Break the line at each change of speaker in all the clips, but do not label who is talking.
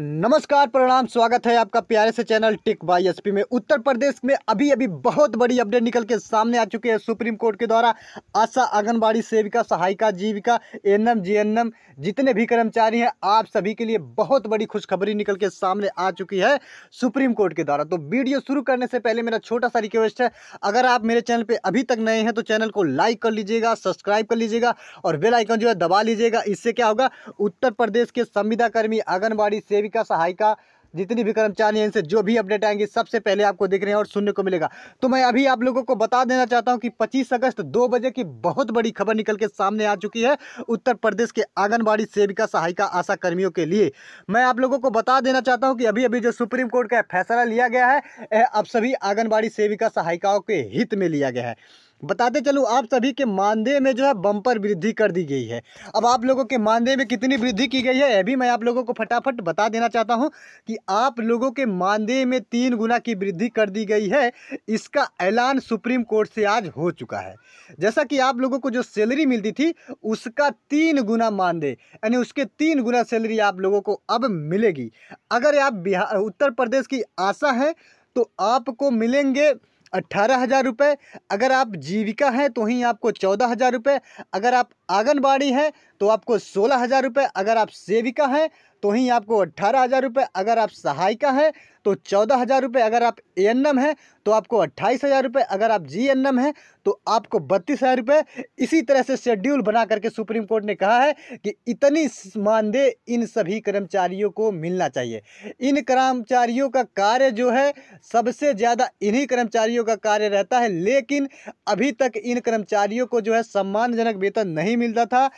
नमस्कार प्रणाम स्वागत है आपका प्यारे से चैनल टिक बाई एस में उत्तर प्रदेश में अभी अभी बहुत बड़ी अपडेट निकल के सामने आ चुकी है सुप्रीम कोर्ट के द्वारा आशा आंगनबाड़ी सेविका सहायिका जीविका एनएम जीएनएम जितने भी कर्मचारी हैं आप सभी के लिए बहुत बड़ी खुशखबरी निकल के सामने आ चुकी है सुप्रीम कोर्ट के द्वारा तो वीडियो शुरू करने से पहले मेरा छोटा सा रिक्वेस्ट है अगर आप मेरे चैनल पर अभी तक नए हैं तो चैनल को लाइक कर लीजिएगा सब्सक्राइब कर लीजिएगा और बेलाइकन जो है दबा लीजिएगा इससे क्या होगा उत्तर प्रदेश के संविदाकर्मी आंगनबाड़ी सेविका सेविका सहायिका जितनी भी कर्मचारी हैं इनसे जो भी अपडेट आएंगे सबसे पहले आपको देख रहे हैं और सुनने को मिलेगा तो मैं अभी आप लोगों को बता देना चाहता हूं कि 25 अगस्त दो बजे की बहुत बड़ी खबर निकल के सामने आ चुकी है उत्तर प्रदेश के आंगनबाड़ी सेविका सहायिका आशा कर्मियों के लिए मैं आप लोगों को बता देना चाहता हूँ कि अभी अभी जो सुप्रीम कोर्ट का फैसला लिया गया है अब सभी आंगनबाड़ी सेविका सहायिकाओं के हित में लिया गया है बताते चलूँ आप सभी के मानदेय में जो है बम्पर वृद्धि कर दी गई है अब आप लोगों के मानदेय में कितनी वृद्धि की गई है यह भी मैं आप लोगों को फटाफट बता देना चाहता हूँ कि आप लोगों के मानदेय में तीन गुना की वृद्धि कर दी गई है इसका ऐलान सुप्रीम कोर्ट से आज हो चुका है जैसा कि आप लोगों को जो सैलरी मिलती थी उसका तीन गुना मानदेय यानी उसके तीन गुना सैलरी आप लोगों को अब मिलेगी अगर आप बिहार उत्तर प्रदेश की आशा है तो आपको मिलेंगे अट्ठारह हज़ार रुपये अगर आप जीविका हैं तो ही आपको चौदह हज़ार रुपये अगर आप आंगनबाड़ी हैं तो आपको सोलह हज़ार रुपये अगर आप सेविका हैं तो ही आपको अट्ठारह हज़ार रुपये अगर आप सहायिका हैं तो चौदह हज़ार रुपये अगर आप ए एन एम हैं तो आपको अट्ठाईस हज़ार रुपये अगर आप जी एन एम हैं तो आपको बत्तीस हज़ार रुपये इसी तरह से शेड्यूल बना करके सुप्रीम कोर्ट ने कहा है कि इतनी मानदेय इन सभी कर्मचारियों को मिलना चाहिए इन कर्मचारियों का कार्य जो है सबसे ज़्यादा इन्हीं कर्मचारियों का कार्य रहता है लेकिन अभी तक इन कर्मचारियों को जो है सम्मानजनक वेतन नहीं मिलता था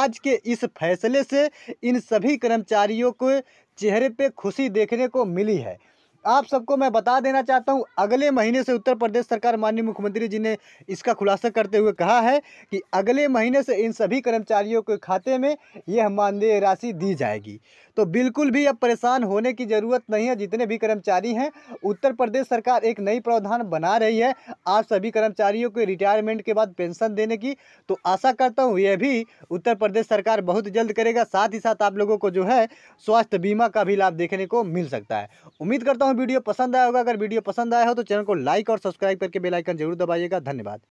आज के इस फैसले से इन सभी कर्मचारियों को चेहरे पे खुशी देखने को मिली है आप सबको मैं बता देना चाहता हूं अगले महीने से उत्तर प्रदेश सरकार माननीय मुख्यमंत्री जी ने इसका खुलासा करते हुए कहा है कि अगले महीने से इन सभी कर्मचारियों के खाते में यह मानदेय राशि दी जाएगी तो बिल्कुल भी अब परेशान होने की ज़रूरत नहीं है जितने भी कर्मचारी हैं उत्तर प्रदेश सरकार एक नई प्रावधान बना रही है आप सभी कर्मचारियों को रिटायरमेंट के बाद पेंशन देने की तो आशा करता हूँ यह भी उत्तर प्रदेश सरकार बहुत जल्द करेगा साथ ही साथ आप लोगों को जो है स्वास्थ्य बीमा का भी लाभ देखने को मिल सकता है उम्मीद करता हूँ वीडियो पसंद आया होगा अगर वीडियो पसंद आया हो तो चैनल को लाइक और सब्सक्राइब करके बेलाइकन जरूर दबाइएगा धन्यवाद